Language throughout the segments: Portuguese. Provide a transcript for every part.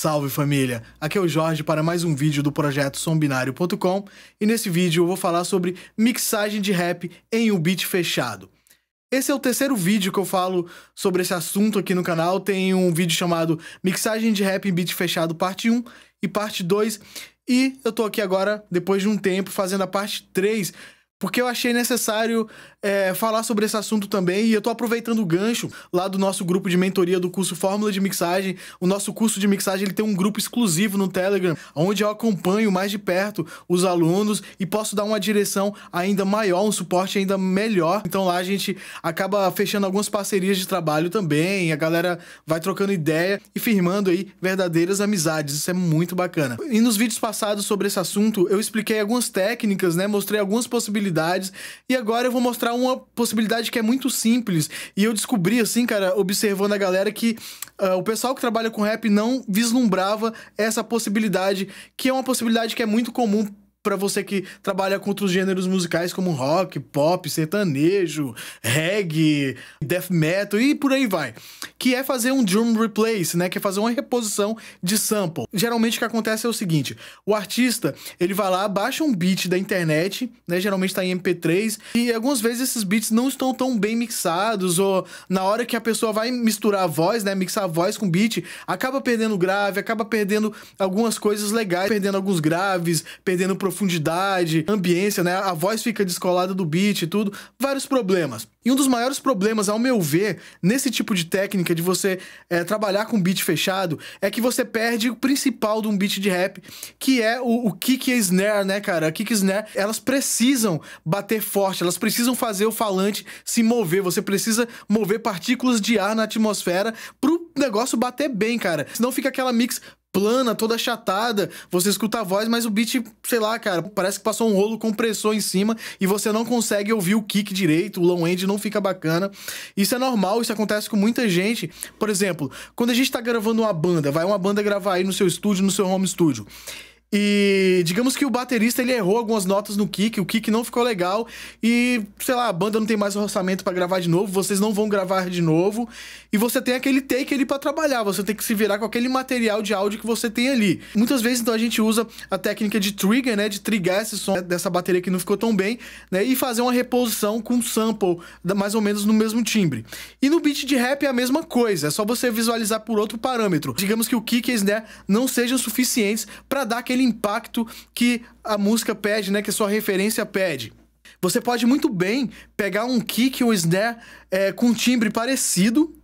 Salve família! Aqui é o Jorge para mais um vídeo do projeto sombinário.com e nesse vídeo eu vou falar sobre mixagem de rap em um beat fechado. Esse é o terceiro vídeo que eu falo sobre esse assunto aqui no canal. Tem um vídeo chamado Mixagem de Rap em Beat Fechado, parte 1 e parte 2. E eu tô aqui agora, depois de um tempo, fazendo a parte 3 porque eu achei necessário é, falar sobre esse assunto também e eu tô aproveitando o gancho lá do nosso grupo de mentoria do curso Fórmula de Mixagem. O nosso curso de mixagem ele tem um grupo exclusivo no Telegram, onde eu acompanho mais de perto os alunos e posso dar uma direção ainda maior, um suporte ainda melhor. Então lá a gente acaba fechando algumas parcerias de trabalho também, a galera vai trocando ideia e firmando aí verdadeiras amizades. Isso é muito bacana. E nos vídeos passados sobre esse assunto, eu expliquei algumas técnicas, né? Mostrei algumas possibilidades possibilidades. E agora eu vou mostrar uma possibilidade que é muito simples. E eu descobri, assim, cara, observando a galera, que uh, o pessoal que trabalha com rap não vislumbrava essa possibilidade, que é uma possibilidade que é muito comum para você que trabalha com outros gêneros musicais como rock, pop, sertanejo, reggae, death metal e por aí vai. Que é fazer um drum replace, né? Que é fazer uma reposição de sample. Geralmente o que acontece é o seguinte: o artista ele vai lá, baixa um beat da internet, né? Geralmente tá em MP3, e algumas vezes esses beats não estão tão bem mixados, ou na hora que a pessoa vai misturar a voz, né? Mixar a voz com beat, acaba perdendo grave, acaba perdendo algumas coisas legais, perdendo alguns graves, perdendo profundidade profundidade, ambiência, né? A voz fica descolada do beat e tudo. Vários problemas. E um dos maiores problemas, ao meu ver, nesse tipo de técnica de você é, trabalhar com beat fechado, é que você perde o principal de um beat de rap, que é o, o kick e a snare, né, cara? A kick e snare, elas precisam bater forte, elas precisam fazer o falante se mover. Você precisa mover partículas de ar na atmosfera pro negócio bater bem, cara. Senão fica aquela mix plana, toda achatada. Você escuta a voz, mas o beat, sei lá, cara, parece que passou um rolo compressor em cima e você não consegue ouvir o kick direito, o long end não fica bacana. Isso é normal, isso acontece com muita gente. Por exemplo, quando a gente tá gravando uma banda, vai uma banda gravar aí no seu estúdio, no seu home studio. E digamos que o baterista ele errou algumas notas no kick, o kick não ficou legal e, sei lá, a banda não tem mais orçamento para gravar de novo, vocês não vão gravar de novo e você tem aquele take ali para trabalhar, você tem que se virar com aquele material de áudio que você tem ali. Muitas vezes então a gente usa a técnica de trigger, né, de trigar esse som dessa bateria que não ficou tão bem, né, e fazer uma reposição com sample mais ou menos no mesmo timbre. E no beat de rap é a mesma coisa, é só você visualizar por outro parâmetro. Digamos que o kick e né, snare não sejam suficientes para dar aquele aquele impacto que a música pede, né? Que a sua referência pede. Você pode muito bem pegar um kick ou um snare é, com timbre parecido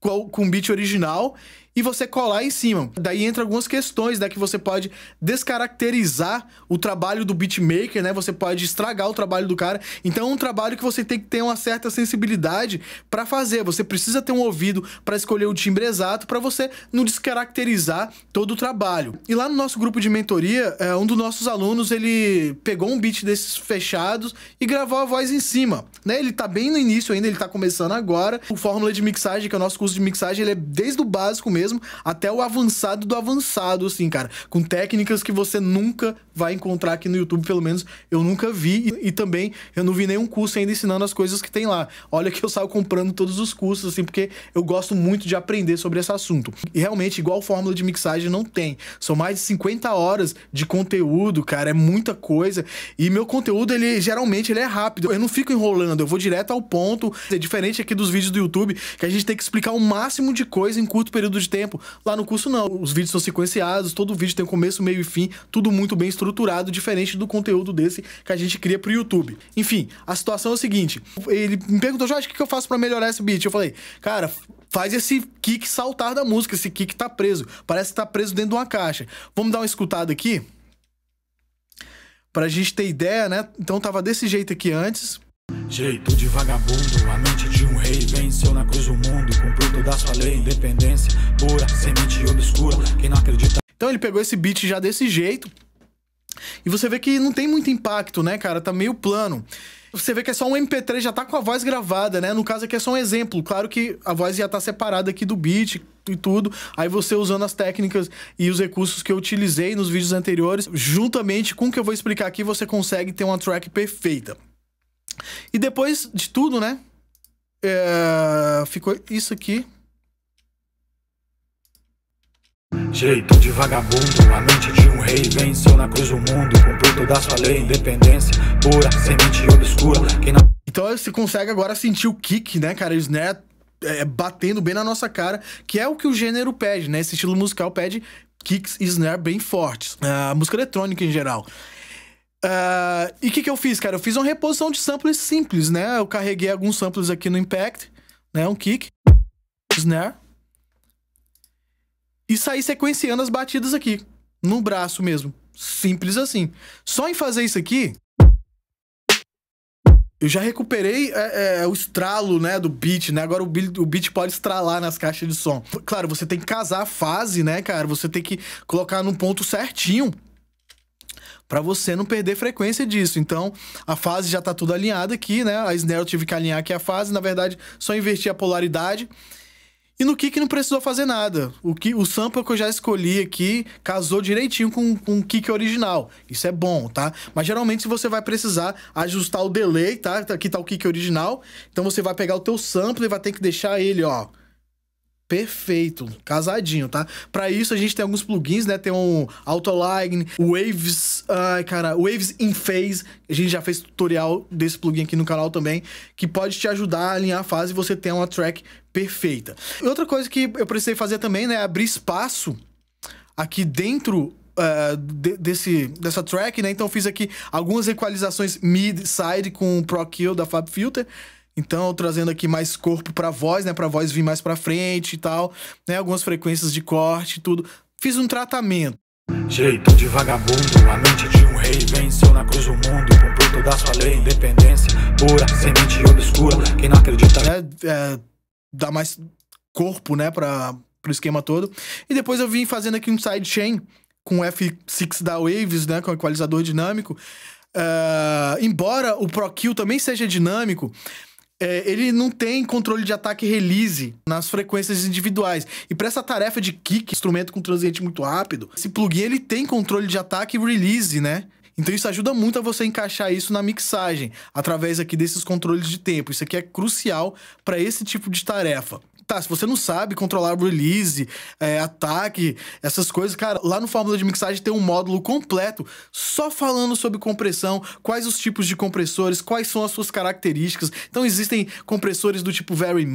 com, com o beat original e você colar em cima. Daí entra algumas questões, né, que você pode descaracterizar o trabalho do beatmaker, né? Você pode estragar o trabalho do cara. Então é um trabalho que você tem que ter uma certa sensibilidade para fazer. Você precisa ter um ouvido para escolher o timbre exato para você não descaracterizar todo o trabalho. E lá no nosso grupo de mentoria, é, um dos nossos alunos, ele pegou um beat desses fechados e gravou a voz em cima, né? Ele tá bem no início ainda, ele tá começando agora. O Fórmula de Mixagem, que é o nosso curso de mixagem, ele é desde o básico mesmo mesmo até o avançado do avançado, assim, cara. Com técnicas que você nunca vai encontrar aqui no YouTube, pelo menos eu nunca vi. E, e também eu não vi nenhum curso ainda ensinando as coisas que tem lá. Olha que eu saio comprando todos os cursos, assim, porque eu gosto muito de aprender sobre esse assunto. E realmente, igual fórmula de mixagem, não tem. São mais de 50 horas de conteúdo, cara. É muita coisa. E meu conteúdo, ele geralmente ele é rápido. Eu não fico enrolando, eu vou direto ao ponto. É diferente aqui dos vídeos do YouTube, que a gente tem que explicar o máximo de coisa em curto período de tempo. Lá no curso, não. Os vídeos são sequenciados, todo vídeo tem começo, meio e fim, tudo muito bem estruturado, diferente do conteúdo desse que a gente cria pro YouTube. Enfim, a situação é o seguinte: ele me perguntou, Jorge, o que eu faço para melhorar esse beat? Eu falei, cara, faz esse kick saltar da música, esse kick tá preso. Parece que tá preso dentro de uma caixa. Vamos dar uma escutada aqui? Pra gente ter ideia, né? Então tava desse jeito aqui antes. Jeito de vagabundo, a mente de um rei Venceu na cruz o mundo, cumpriu toda a sua lei Independência pura, semente obscura Quem não acredita... Então ele pegou esse beat já desse jeito E você vê que não tem muito impacto, né, cara? Tá meio plano você vê que é só um MP3, já tá com a voz gravada, né? No caso aqui é só um exemplo. Claro que a voz já tá separada aqui do beat e tudo. Aí você usando as técnicas e os recursos que eu utilizei nos vídeos anteriores, juntamente com o que eu vou explicar aqui, você consegue ter uma track perfeita. E depois de tudo, né? É... Ficou isso aqui. Jeito de vagabundo, a mente de um rei Venceu na cruz mundo, cumpriu toda a sua lei Independência pura, semente obscura não... Então você consegue agora sentir o kick, né, cara? o snare né, é, batendo bem na nossa cara Que é o que o gênero pede, né? Esse estilo musical pede kicks e snare bem fortes A ah, música eletrônica em geral Uh, e o que, que eu fiz, cara? Eu fiz uma reposição de samples simples, né? Eu carreguei alguns samples aqui no Impact, né? Um kick, snare. E saí sequenciando as batidas aqui, no braço mesmo. Simples assim. Só em fazer isso aqui, eu já recuperei é, é, o estralo, né, do beat, né? Agora o beat, o beat pode estralar nas caixas de som. Claro, você tem que casar a fase, né, cara? Você tem que colocar num ponto certinho para você não perder frequência disso. Então, a fase já tá tudo alinhada aqui, né? A snare eu tive que alinhar aqui a fase, na verdade, só inverti a polaridade. E no kick não precisou fazer nada. O, que, o sample que eu já escolhi aqui casou direitinho com, com o kick original. Isso é bom, tá? Mas geralmente você vai precisar ajustar o delay, tá? tá aqui tá o kick original. Então você vai pegar o teu sample e vai ter que deixar ele, ó perfeito, casadinho, tá? Para isso a gente tem alguns plugins, né? Tem um Autoline, Waves, ai cara, Waves in Phase, a gente já fez tutorial desse plugin aqui no canal também, que pode te ajudar a alinhar a fase e você ter uma track perfeita. E outra coisa que eu precisei fazer também, né, é abrir espaço aqui dentro Uh, de, desse, dessa track, né? Então fiz aqui algumas equalizações mid-side com o Pro Kill da FabFilter. Filter. Então, trazendo aqui mais corpo pra voz, né? Pra voz vir mais pra frente e tal, né? Algumas frequências de corte e tudo. Fiz um tratamento. Jeito de vagabundo, a mente de um rei venceu na cruz o mundo, cumpriu toda a sua lei, independência pura, semente obscura, quem não acredita. É, é, dá mais corpo, né, para pro esquema todo. E depois eu vim fazendo aqui um sidechain com F6 da Waves, né, com equalizador dinâmico. Ah, embora o ProQ também seja dinâmico, é, ele não tem controle de ataque e release nas frequências individuais. E para essa tarefa de kick, instrumento com transiente muito rápido, esse plugin ele tem controle de ataque e release, né? Então isso ajuda muito a você encaixar isso na mixagem, através aqui desses controles de tempo. Isso aqui é crucial para esse tipo de tarefa. Tá, se você não sabe controlar release, é, ataque, essas coisas, cara, lá no Fórmula de Mixagem tem um módulo completo só falando sobre compressão, quais os tipos de compressores, quais são as suas características. Então existem compressores do tipo very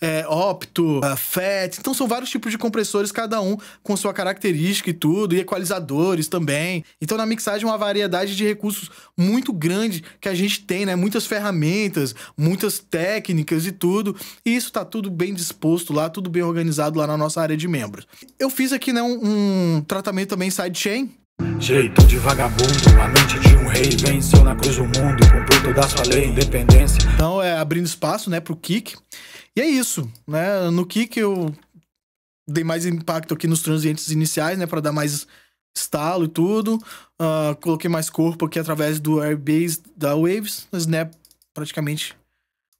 é, Opto, uh, Então são vários tipos de compressores, cada um com sua característica e tudo, e equalizadores também. Então na mixagem é uma variedade de recursos muito grande que a gente tem, né? Muitas ferramentas, muitas técnicas e tudo. E isso tá tudo bem disposto lá, tudo bem organizado lá na nossa área de membros. Eu fiz aqui, né, um, um tratamento também sidechain, Jeito de vagabundo, a mente de um rei venceu na cruz do mundo, cumpriu toda a sua lei, independência. Então é abrindo espaço, né, pro kick. E é isso, né? No kick eu dei mais impacto aqui nos transientes iniciais, né, para dar mais estalo e tudo. Uh, coloquei mais corpo aqui através do airbase da Waves, no né, snap praticamente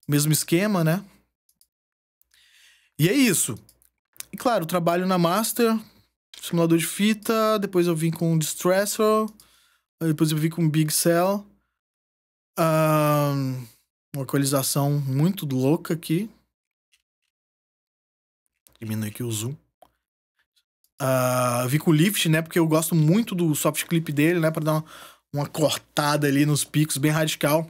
o mesmo esquema, né? E é isso. E claro, trabalho na Master, simulador de fita, depois eu vim com o Distressor, depois eu vim com o Big Cell. Um, uma equalização muito louca aqui. Diminui aqui o zoom. Uh, ah, vi com o Lift, né? Porque eu gosto muito do soft clip dele, né? Pra dar uma, uma cortada ali nos picos, bem radical.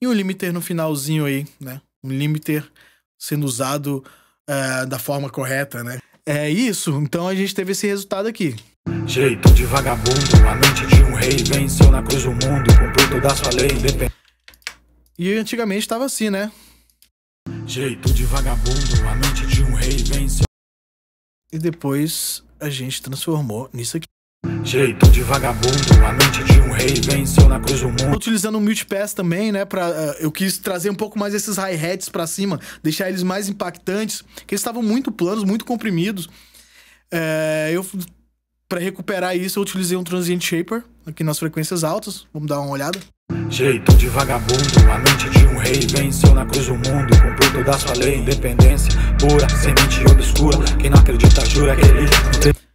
E um limiter no finalzinho aí, né? Um limiter sendo usado uh, da forma correta, né? É isso, então a gente teve esse resultado aqui. Jeito de vagabundo, a mente de um rei venceu na cruz do mundo, cumpriu toda a sua lei. Depend... E antigamente estava assim, né? Jeito de vagabundo, a mente de um rei venceu. E depois a gente transformou nisso aqui. Jeito de vagabundo, a mente de rei venceu na cruz do mundo. Utilizando o pass também, né? Pra, uh, eu quis trazer um pouco mais esses hi-hats pra cima, deixar eles mais impactantes, que eles estavam muito planos, muito comprimidos. É, eu para recuperar isso, eu utilizei um transient shaper aqui nas frequências altas. Vamos dar uma olhada. Jeito de vagabundo, a mente de um rei venceu na cruz do mundo, cumprindo da sua lei, independência pura, semente obscura. Quem não acredita jura que ele não tem.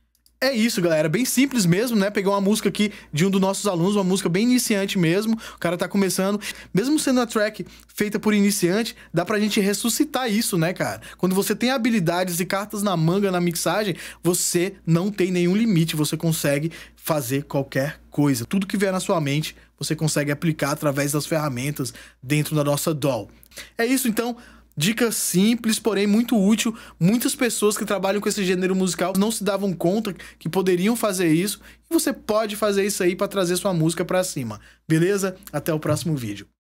É isso, galera. Bem simples mesmo, né? Peguei uma música aqui de um dos nossos alunos, uma música bem iniciante mesmo. O cara tá começando. Mesmo sendo a track feita por iniciante, dá pra gente ressuscitar isso, né, cara? Quando você tem habilidades e cartas na manga na mixagem, você não tem nenhum limite. Você consegue fazer qualquer coisa. Tudo que vier na sua mente, você consegue aplicar através das ferramentas dentro da nossa DAW. É isso, então. Dica simples, porém muito útil. Muitas pessoas que trabalham com esse gênero musical não se davam conta que poderiam fazer isso. E você pode fazer isso aí para trazer sua música para cima. Beleza? Até o próximo vídeo.